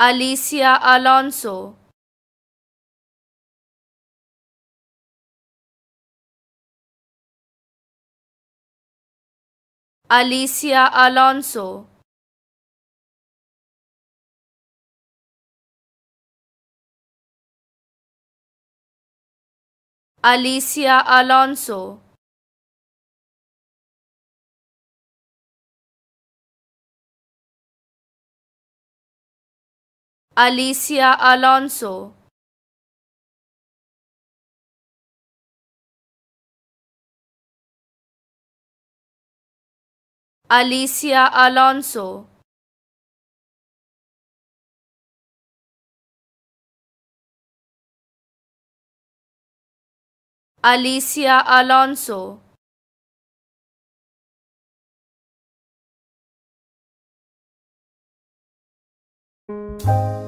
Alicia Alonso Alicia Alonso Alicia Alonso Alicia Alonso Alicia Alonso Alicia Alonso Thank you.